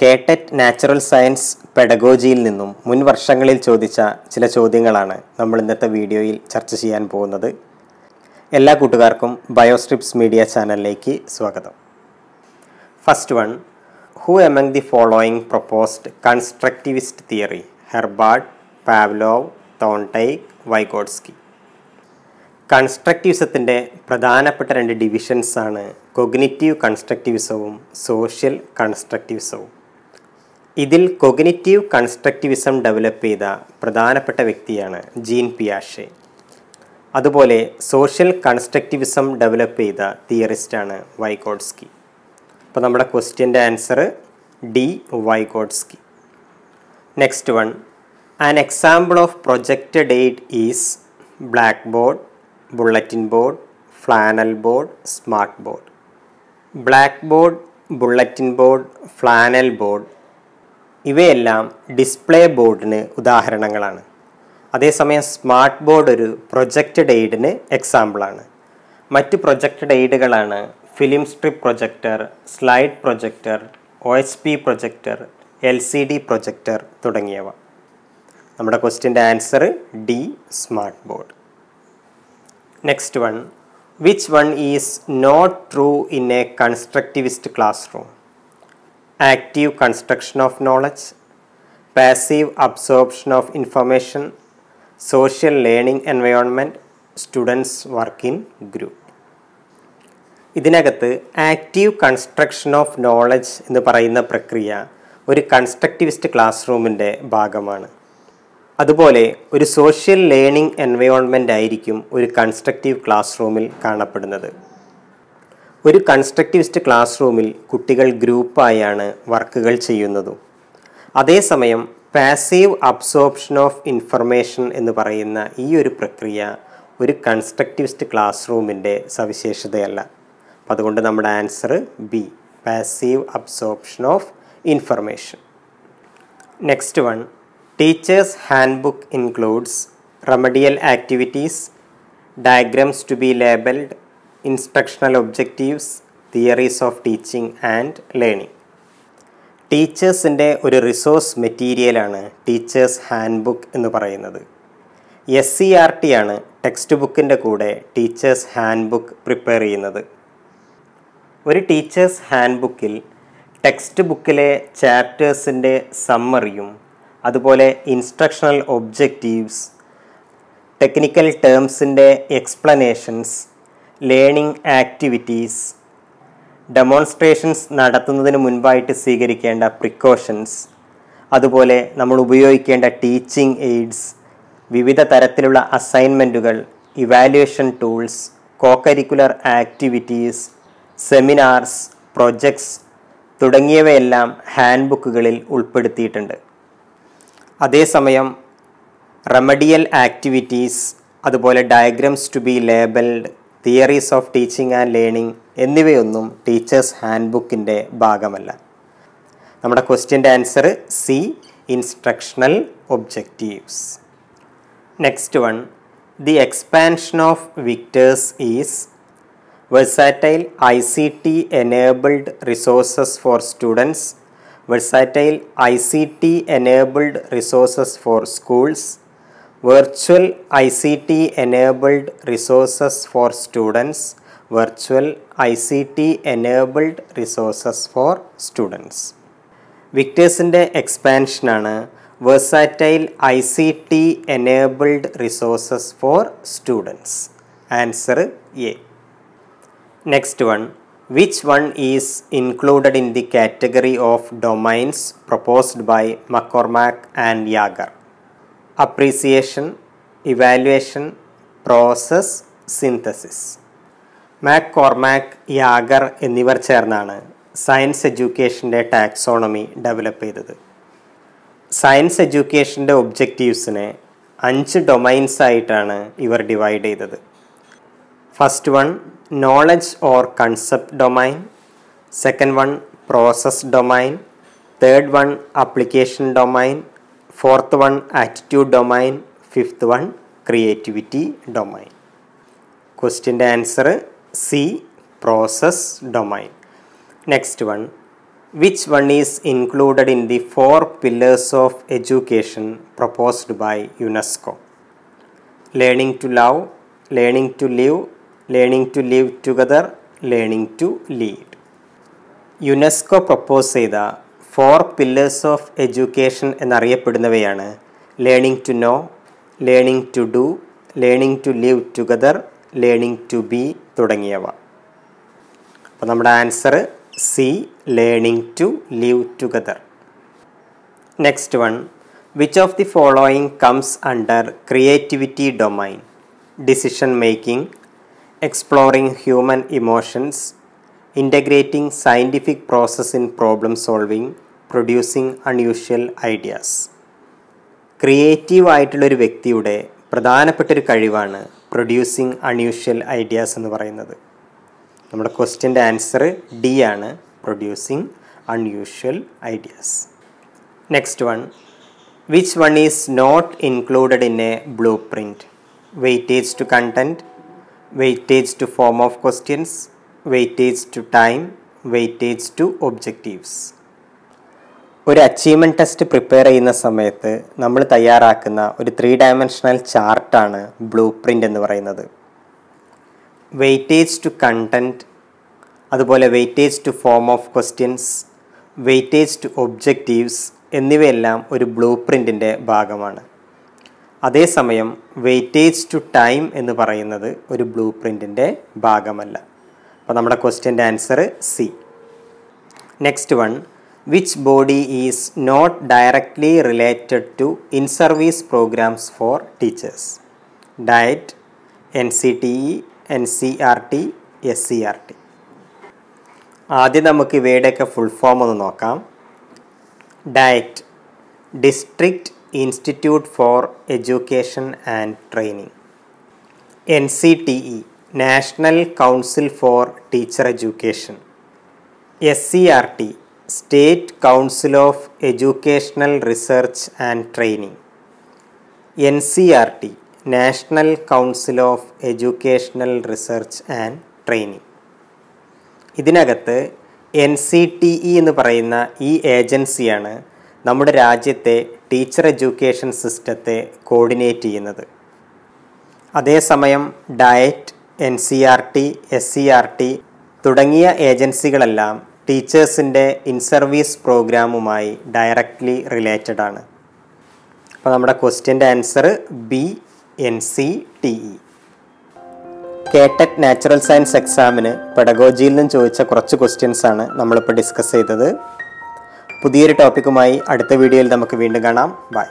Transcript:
കേട്ടറ്റ് natural science പെഡഗോജിയിൽ നിന്നും മുൻ വർഷങ്ങളിൽ ചോദിച്ച ചില ചോദ്യങ്ങളാണ് നമ്മൾ ഇന്നത്തെ വീഡിയോയിൽ ചർച്ച ചെയ്യാൻ പോകുന്നത് എല്ലാ കൂട്ടുകാർക്കും ബയോസ്ട്രിപ്സ് മീഡിയ ചാനലിലേക്ക് സ്വാഗതം first one who among the following proposed constructivist theory Herbart Pavlov Thorndike Vygotsky കൺസ്ട്രക്റ്റിവിസത്തിൻ്റെ പ്രധാനപ്പെട്ട രണ്ട് ഡിവിഷൻസാണ് കൊഗ്നിറ്റീവ് കൺസ്ട്രക്റ്റിവിസവും സോഷ്യൽ കൺസ്ട്രക്റ്റിവിസവും ഇതിൽ കൊഗ്നിറ്റീവ് കൺസ്ട്രക്റ്റിവിസം ഡെവലപ്പ് ചെയ്ത പ്രധാനപ്പെട്ട വ്യക്തിയാണ് ജീൻ പിയാഷെ അതുപോലെ സോഷ്യൽ കൺസ്ട്രക്റ്റിവിസം ഡെവലപ്പ് ചെയ്ത തിയറിസ്റ്റാണ് വൈഗോഡ്സ്കി അപ്പോൾ നമ്മുടെ ക്വസ്റ്റ്യൻ്റെ answer D Vygotsky next one an example of projected aid is black board bulletin board flannel board smart board black board bulletin board flannel board ഇവയെല്ലാം display ബോർഡിന് ഉദാഹരണങ്ങളാണ് അതേസമയം smart board ഒരു projected എയ്ഡിന് എക്സാമ്പിളാണ് മറ്റ് പ്രൊജക്റ്റഡ് എയ്ഡുകളാണ് film strip projector slide projector O H P projector L C D projector തുടങ്ങിയവ നമ്മുടെ ക്വസ്റ്റ്യൻ്റെ answer D smart board next one which one is not true in a constructivist class room active construction of knowledge passive absorption of information social learning environment students work in group ഇതിനകത്ത് active construction of knowledge എന്ന് പറയുന്ന പ്രക്രിയ ഒരു constructivist class റൂമിൻ്റെ ഭാഗമാണ് അതുപോലെ ഒരു social learning environment ആയിരിക്കും ഒരു കൺസ്ട്രക്റ്റീവ് ക്ലാസ് റൂമിൽ കാണപ്പെടുന്നത് ഒരു കൺസ്ട്രക്റ്റിവിസ്റ്റ് ക്ലാസ് റൂമിൽ കുട്ടികൾ ഗ്രൂപ്പായാണ് വർക്കുകൾ ചെയ്യുന്നതും അതേസമയം പാസീവ് അബ്സോർപ്ഷൻ ഓഫ് ഇൻഫർമേഷൻ എന്ന് പറയുന്ന ഈ ഒരു പ്രക്രിയ ഒരു കൺസ്ട്രക്റ്റിവിസ്റ്റ് ക്ലാസ് റൂമിൻ്റെ സവിശേഷതയല്ല അപ്പം അതുകൊണ്ട് നമ്മുടെ answer B passive absorption of information next one teachers hand book includes remedial activities diagrams to be labelled instructional objectives theories of teaching and learning ടീച്ചേഴ്സിൻ്റെ ഒരു റിസോഴ്സ് മെറ്റീരിയലാണ് ടീച്ചേഴ്സ് ഹാൻഡ് ബുക്ക് എന്ന് പറയുന്നത് S C R T ആണ് text ബുക്കിൻ്റെ കൂടെ teachers hand book prepare ചെയ്യുന്നത് ഒരു ടീച്ചേഴ്സ് ഹാൻഡ് ബുക്കിൽ ടെക്സ്റ്റ് ബുക്കിലെ ചാപ്റ്റേഴ്സിൻ്റെ സമ്മറിയും അതുപോലെ ഇൻസ്ട്രക്ഷണൽ ഒബ്ജക്റ്റീവ്സ് ടെക്നിക്കൽ ടേംസിൻ്റെ എക്സ്പ്ലനേഷൻസ് ലേണിംഗ് ആക്ടിവിറ്റീസ് ഡെമോൺസ്ട്രേഷൻസ് നടത്തുന്നതിന് മുൻപായിട്ട് സ്വീകരിക്കേണ്ട പ്രിക്കോഷൻസ് അതുപോലെ നമ്മൾ ഉപയോഗിക്കേണ്ട ടീച്ചിങ് എയ്ഡ്സ് വിവിധ തരത്തിലുള്ള അസൈൻമെൻറ്റുകൾ evaluation tools cocurricular activities seminars projects തുടങ്ങിയവയെല്ലാം ഹാൻഡ് ബുക്കുകളിൽ ഉൾപ്പെടുത്തിയിട്ടുണ്ട് അതേസമയം റെമഡിയൽ ആക്ടിവിറ്റീസ് അതുപോലെ diagrams to be labelled theories of teaching and learning എന്നിവയൊന്നും ടീച്ചേഴ്സ് ഹാൻഡ് ബുക്കിൻ്റെ ഭാഗമല്ല നമ്മുടെ ക്വസ്റ്റ്യൻ്റെ answer C instructional objectives next one the expansion of Victers is versatile I C T enabled resources for students versatile I C T enabled resources for schools virtual I C T enabled resources for students virtual I C T enabled resources for students വിക്ടേഴ്സിൻ്റെ എക്സ്പാൻഷനാണ് versatile I C T enabled resources for students answer A next one which one is included in the category of domains proposed by McCormack and Yager appreciation evaluation process synthesis McCormack Yager എന്നിവർ ചേർന്നാണ് science എഡ്യൂക്കേഷൻ്റെ taxonomy develop ചെയ്തത് science എഡ്യൂക്കേഷൻ്റെ ഒബ്ജക്റ്റീവ്സിനെ അഞ്ച് domains ആയിട്ടാണ് ഇവർ divide ചെയ്തത് first one knowledge or concept domain second one process domain third one application domain fourth one attitude domain, fifth one creativity domain. Question answer C process domain. Next one which one is included in the four pillars of education proposed by UNESCO? Learning to love, learning to live, learning to live together, learning to lead. UNESCO proposed ചെയ്ത four pillars of education എന്നറിയപ്പെടുന്നവയാണ് learning to know learning to do learning to live together learning to be തുടങ്ങിയവ അപ്പോൾ നമ്മുടെ answer C learning to live together next one which of the following comes under creativity domain decision making exploring human emotions integrating scientific process in problem solving producing unusual ideas creative ആയിട്ടുള്ള ഒരു വ്യക്തിയുടെ പ്രധാനപ്പെട്ട ഒരു കഴിവാണ് producing unusual ideas എന്ന് പറയുന്നത് നമ്മുടെ ക്വസ്റ്റ്യൻ്റെ ആൻസർ ഡി ആണ് producing unusual ideas next one which one is not included in a blue print weightage to content weightage to form of questions weightage to time weightage to objectives ഒരു achievement test prepare ചെയ്യുന്ന സമയത്ത് നമ്മൾ തയ്യാറാക്കുന്ന ഒരു three dimensional ചാർട്ടാണ് blue print എന്ന് പറയുന്നത് weightage to content അതുപോലെ weightage to form of questions weightage to objectives എന്നിവയെല്ലാം ഒരു ബ്ലൂ പ്രിൻറ്റിൻ്റെ ഭാഗമാണ് അതേസമയം വെയിറ്റേജ് ടു ടൈം എന്ന് പറയുന്നത് ഒരു ബ്ലൂ പ്രിൻറ്റിൻ്റെ ഭാഗമല്ല അപ്പോൾ നമ്മുടെ ക്വസ്റ്റ്യൻ്റെ answer C next one which body is not directly related to in-service programs for teachers. Diet, NCTE, NCRT, SCRT. ആദ്യം നമുക്ക് ഇവയുടെയൊക്കെ ഫുൾ ഫോം ഒന്ന് നോക്കാം DIET district institute for education and training N C T E national council for teacher education S C R T state council of educational research and training N C R T national council of educational research and training ഇതിനകത്ത് N C T E എന്ന് പറയുന്ന ഈ ഏജൻസിയാണ് നമ്മുടെ രാജ്യത്തെ teacher education സിസ്റ്റത്തെ coordinate ചെയ്യുന്നത് അതേസമയം DIET N C R T S C R T തുടങ്ങിയ ഏജൻസികളെല്ലാം ടീച്ചേഴ്സിൻ്റെ ഇൻ സർവീസ് പ്രോഗ്രാമുമായി ഡയറക്റ്റ്ലി റിലേറ്റഡ് ആണ് അപ്പോൾ നമ്മുടെ ക്വസ്റ്റ്യൻ്റെ answer B N C T E KTET natural science എക്സാമിന് പെഡഗോജിയിൽ നിന്ന് ചോദിച്ച കുറച്ച് ക്വസ്റ്റ്യൻസ് ആണ് നമ്മളിപ്പോൾ ഡിസ്കസ് ചെയ്തത് പുതിയൊരു ടോപ്പിക്കുമായി അടുത്ത വീഡിയോയിൽ നമുക്ക് വീണ്ടും കാണാം ബൈ